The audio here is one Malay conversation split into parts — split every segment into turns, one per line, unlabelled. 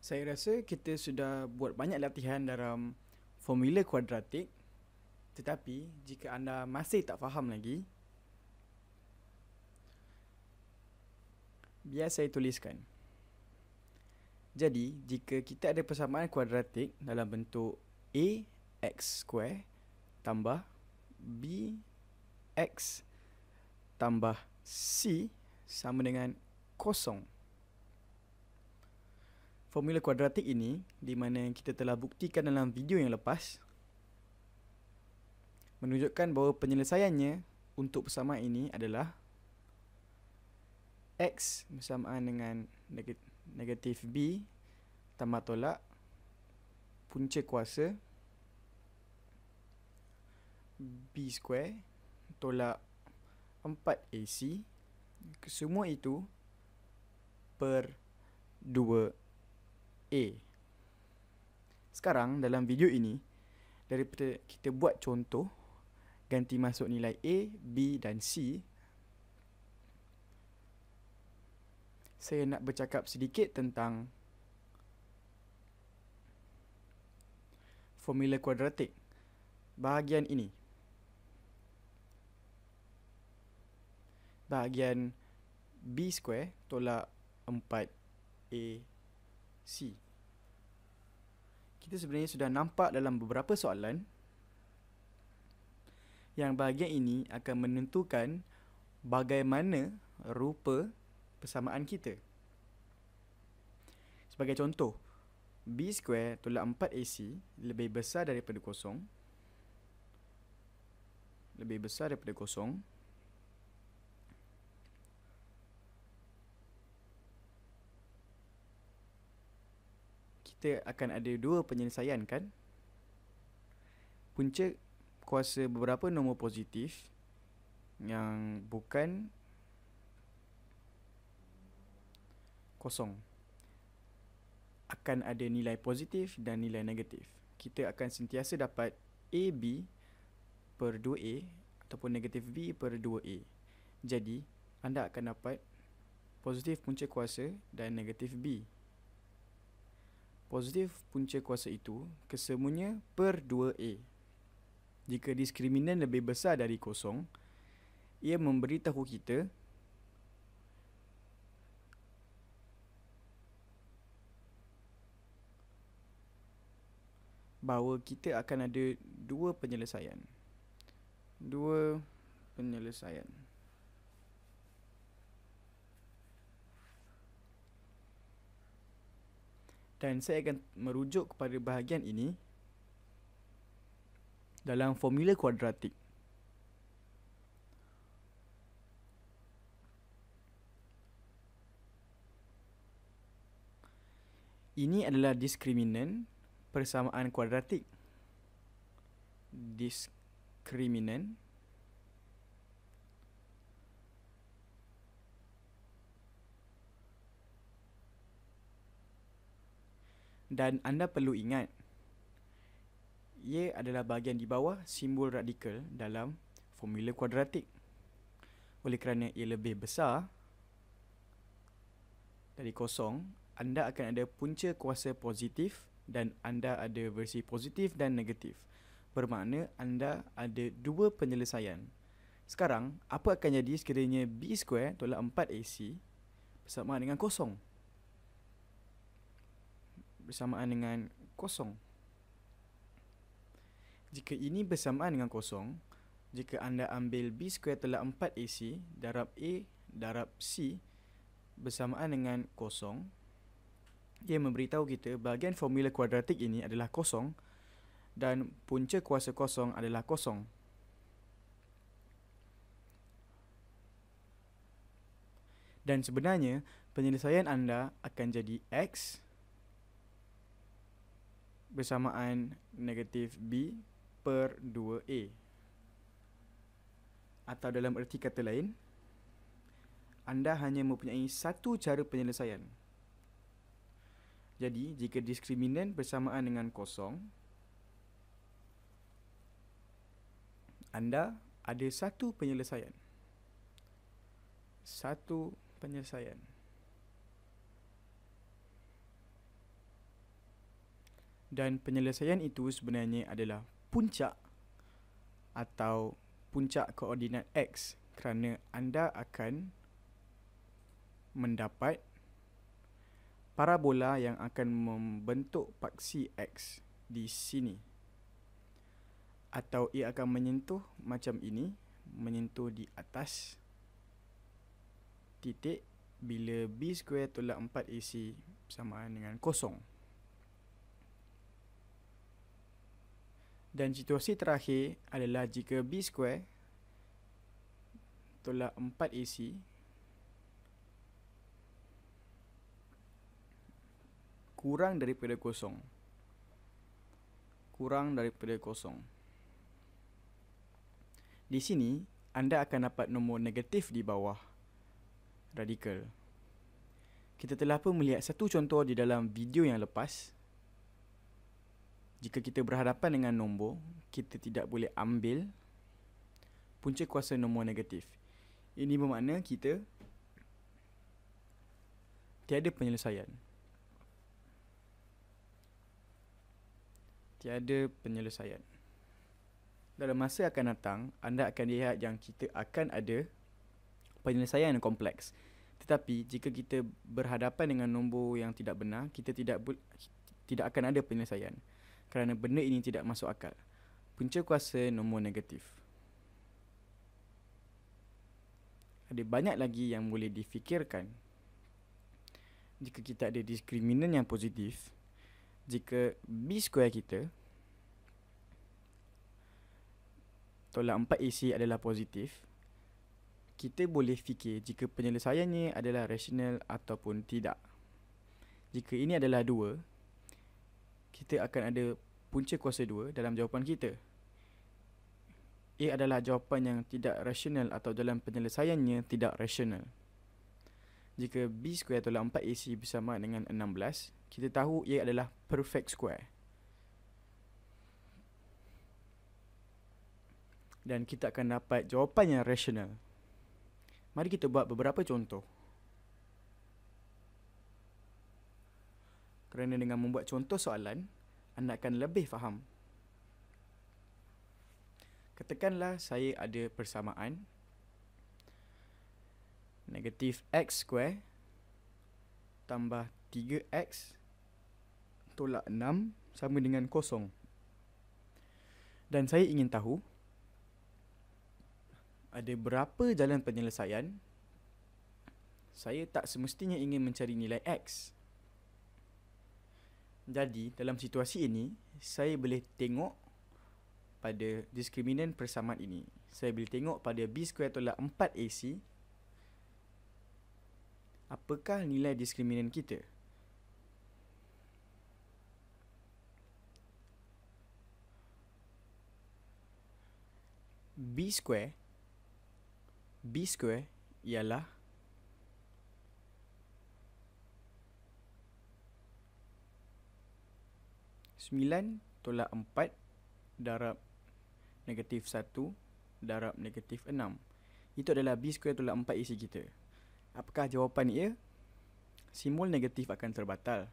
Saya rasa kita sudah buat banyak latihan dalam formula kuadratik. Tetapi jika anda masih tak faham lagi, biar saya tuliskan. Jadi, jika kita ada persamaan kuadratik dalam bentuk a x square tambah b x tambah c sama dengan kosong formula kuadratik ini di mana kita telah buktikan dalam video yang lepas menunjukkan bahawa penyelesaiannya untuk persamaan ini adalah x bersamaan dengan negatif b tambah tolak punca kuasa b square tolak 4ac semua itu per 2 A. Sekarang dalam video ini, daripada kita buat contoh ganti masuk nilai A, B dan C, saya nak bercakap sedikit tentang formula kuadratik bahagian ini. Bahagian B square tolak 4A C. Kita sebenarnya sudah nampak dalam beberapa soalan yang bahagian ini akan menentukan bagaimana rupa persamaan kita. Sebagai contoh, B square tolak 4AC lebih besar daripada kosong. Lebih besar daripada kosong. kita akan ada dua penyelesaian kan punca kuasa beberapa nombor positif yang bukan kosong akan ada nilai positif dan nilai negatif kita akan sentiasa dapat AB per 2A ataupun negatif B per 2A jadi anda akan dapat positif punca kuasa dan negatif B Positif punca kuasa itu kesemuanya per 2A. Jika diskriminan lebih besar dari kosong, ia memberitahu kita bahawa kita akan ada dua penyelesaian. Dua penyelesaian. dan saya akan merujuk kepada bahagian ini dalam formula kuadratik. Ini adalah diskriminan persamaan kuadratik. Diskriminan dan anda perlu ingat ia adalah bahagian di bawah simbol radikal dalam formula kuadratik oleh kerana ia lebih besar dari kosong anda akan ada punca kuasa positif dan anda ada versi positif dan negatif bermakna anda ada dua penyelesaian sekarang apa akan jadi sekiranya b square tolak 4ac bersama dengan kosong bersamaan dengan kosong. Jika ini bersamaan dengan kosong, jika anda ambil B square telah 4AC darab A darab C bersamaan dengan kosong, ia memberitahu kita bahagian formula kuadratik ini adalah kosong dan punca kuasa kosong adalah kosong. Dan sebenarnya, penyelesaian anda akan jadi X bersamaan negatif B per 2A Atau dalam erti kata lain Anda hanya mempunyai satu cara penyelesaian Jadi jika diskriminan bersamaan dengan kosong Anda ada satu penyelesaian Satu penyelesaian dan penyelesaian itu sebenarnya adalah puncak atau puncak koordinat x kerana anda akan mendapat parabola yang akan membentuk paksi x di sini atau ia akan menyentuh macam ini menyentuh di atas titik bila b square tolak 4ac sama dengan kosong Dan situasi terakhir adalah jika B square tolak 4AC kurang daripada kosong. Kurang daripada kosong. Di sini, anda akan dapat nombor negatif di bawah radikal. Kita telah pun melihat satu contoh di dalam video yang lepas jika kita berhadapan dengan nombor, kita tidak boleh ambil punca kuasa nombor negatif. Ini bermakna kita tiada penyelesaian. Tiada penyelesaian. Dalam masa akan datang, anda akan lihat yang kita akan ada penyelesaian yang kompleks. Tetapi jika kita berhadapan dengan nombor yang tidak benar, kita tidak bu- tidak akan ada penyelesaian kerana benda ini tidak masuk akal. Punca kuasa nombor negatif. Ada banyak lagi yang boleh difikirkan. Jika kita ada diskriminan yang positif, jika B square kita tolak 4 AC adalah positif, kita boleh fikir jika penyelesaiannya adalah rasional ataupun tidak. Jika ini adalah kita akan ada punca kuasa dua dalam jawapan kita. Ia adalah jawapan yang tidak rasional atau dalam penyelesaiannya tidak rasional. Jika B square tolak 4AC bersama dengan 16, kita tahu ia adalah perfect square. Dan kita akan dapat jawapan yang rasional. Mari kita buat beberapa contoh. Kerana dengan membuat contoh soalan, anda akan lebih faham. Katakanlah saya ada persamaan negatif x square tambah 3x tolak 6 sama dengan kosong. Dan saya ingin tahu ada berapa jalan penyelesaian saya tak semestinya ingin mencari nilai X. Jadi dalam situasi ini saya boleh tengok pada diskriminan persamaan ini. Saya boleh tengok pada B square tolak 4AC apakah nilai diskriminan kita. B square B square ialah 4 9 tolak 4 darab negatif 1 darab negatif 6. Itu adalah B square tolak 4 AC kita. Apakah jawapan ia? Simul negatif akan terbatal.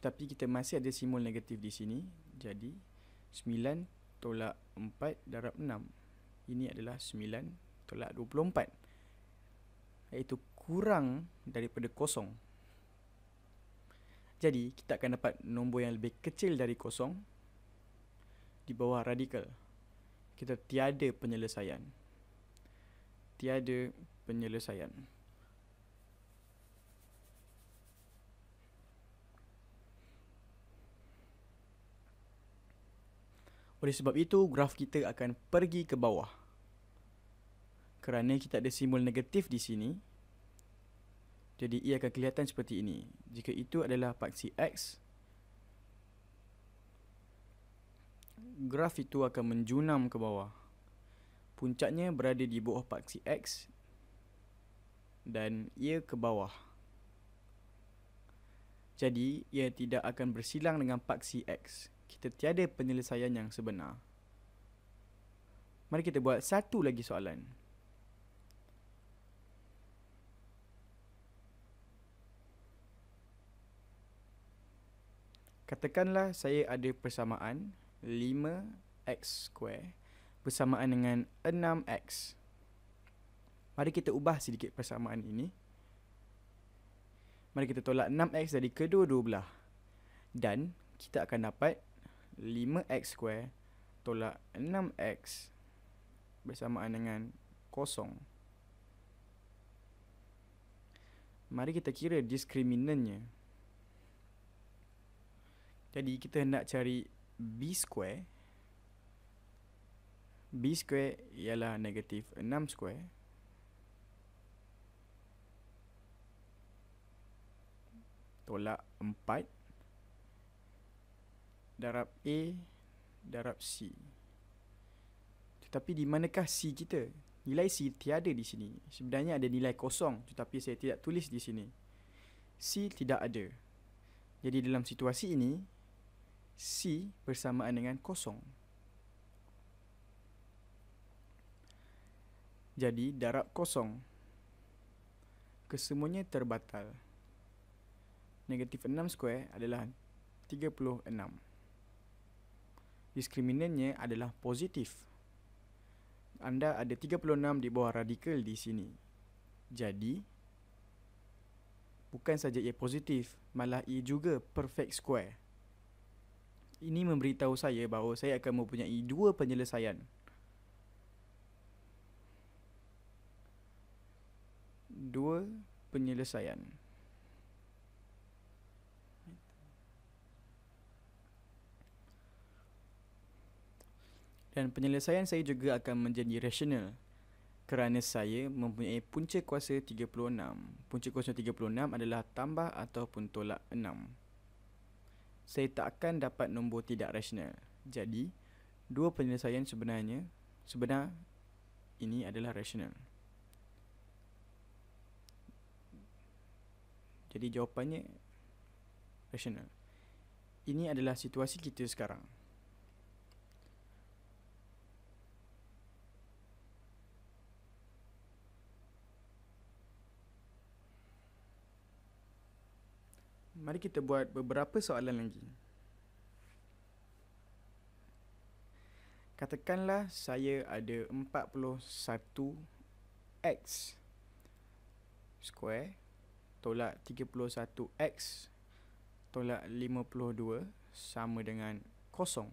Tetapi kita masih ada simul negatif di sini. Jadi 9 tolak 4 darab 6. Ini adalah 9 tolak 24. Iaitu kurang daripada kosong. Jadi, kita akan dapat nombor yang lebih kecil dari kosong di bawah radikal. Kita tiada penyelesaian. Tiada penyelesaian. Oleh sebab itu, graf kita akan pergi ke bawah. Kerana kita ada simbol negatif di sini, jadi ia akan kelihatan seperti ini. Jika itu adalah paksi X, graf itu akan menjunam ke bawah. Puncaknya berada di bawah paksi X dan ia ke bawah. Jadi ia tidak akan bersilang dengan paksi X. Kita tiada penyelesaian yang sebenar. Mari kita buat satu lagi soalan. Katakanlah saya ada persamaan 5x square bersamaan dengan 6x. Mari kita ubah sedikit persamaan ini. Mari kita tolak 6x dari kedua-dua belah. Dan kita akan dapat 5x square tolak 6x bersamaan dengan kosong. Mari kita kira diskriminannya. Jadi kita hendak cari B square B square ialah negatif 6 square Tolak 4 Darab A Darab C Tetapi di manakah C kita? Nilai C tiada di sini Sebenarnya ada nilai kosong Tetapi saya tidak tulis di sini C tidak ada Jadi dalam situasi ini C bersamaan dengan kosong. Jadi darab kosong. Kesemuanya terbatal. Negatif 6 square adalah 36. Diskriminannya adalah positif. Anda ada 36 di bawah radikal di sini. Jadi, bukan saja ia positif, malah ia juga perfect square ini memberitahu saya bahawa saya akan mempunyai dua penyelesaian. Dua penyelesaian. Dan penyelesaian saya juga akan menjadi rasional kerana saya mempunyai punca kuasa 36. Punca kuasa 36 adalah tambah ataupun tolak 6 saya takkan dapat nombor tidak rasional. Jadi, dua penyelesaian sebenarnya, sebenar ini adalah rasional. Jadi jawapannya rasional. Ini adalah situasi kita sekarang. mari kita buat beberapa soalan lagi. Katakanlah saya ada 41x square tolak 31x tolak 52 sama dengan kosong.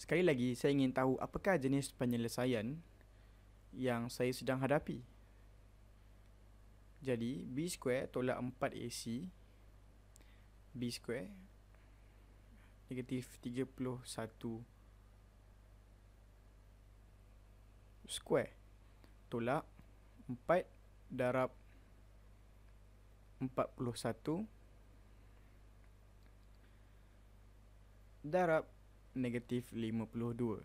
Sekali lagi, saya ingin tahu apakah jenis penyelesaian yang saya sedang hadapi. Jadi B square tolak 4AC B square Negatif 31 Square Tolak 4 darab 41 Darab negatif 52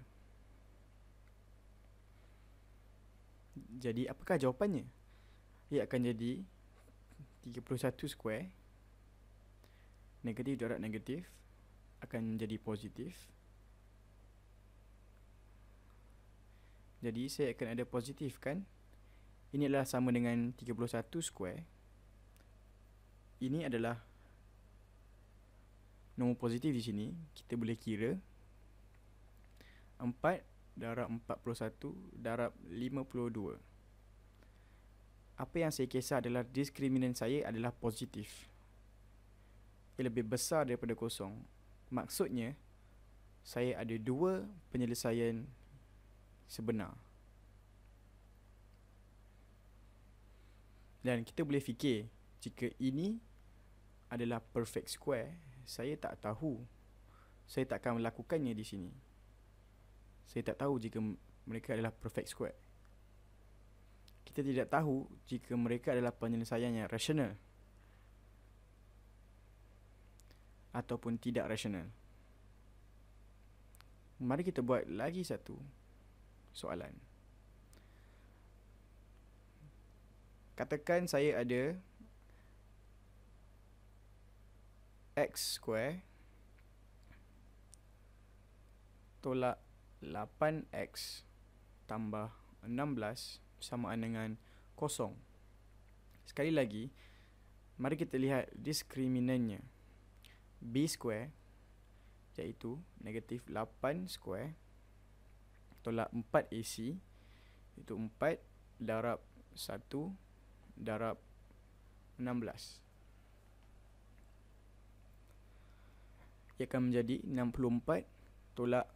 Jadi apakah jawapannya? ia akan jadi 31 square negatif darab negatif akan jadi positif jadi saya akan ada positif kan ini adalah sama dengan 31 square ini adalah nombor positif di sini kita boleh kira 4 darab 41 darab 52 apa yang saya kisah adalah diskriminan saya adalah positif. Ia lebih besar daripada kosong. Maksudnya, saya ada dua penyelesaian sebenar. Dan kita boleh fikir, jika ini adalah perfect square, saya tak tahu. Saya takkan melakukannya di sini. Saya tak tahu jika mereka adalah perfect square kita tidak tahu jika mereka adalah penyelesaian yang rasional ataupun tidak rasional. Mari kita buat lagi satu soalan. Katakan saya ada x square tolak 8x tambah 16 sama dengan kosong. Sekali lagi, mari kita lihat diskriminannya. B square iaitu negatif 8 square tolak 4 AC itu 4 darab 1 darab 16 ia akan menjadi 64 tolak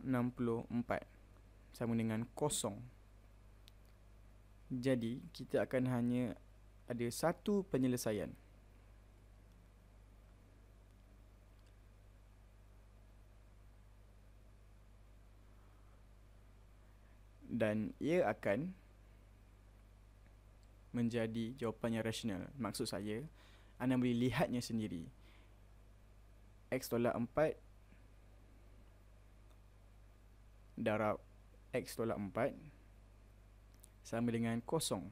64 sama dengan kosong jadi, kita akan hanya ada satu penyelesaian. Dan ia akan menjadi jawapan yang rasional. Maksud saya, anda boleh lihatnya sendiri. X tolak 4 darab X tolak 4 sama dengan kosong.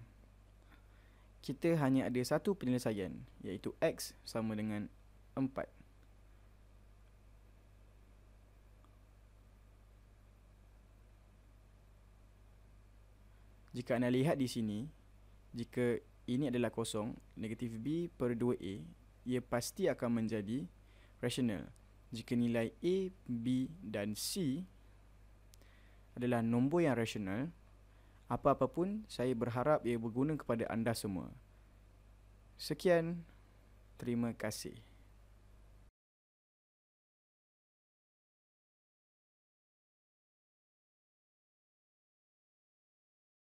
Kita hanya ada satu penyelesaian iaitu X sama dengan 4. Jika anda lihat di sini, jika ini adalah kosong, negatif B per 2A, ia pasti akan menjadi rasional. Jika nilai A, B dan C adalah nombor yang rasional, apa-apa pun, saya berharap ia berguna kepada anda semua. Sekian, terima kasih.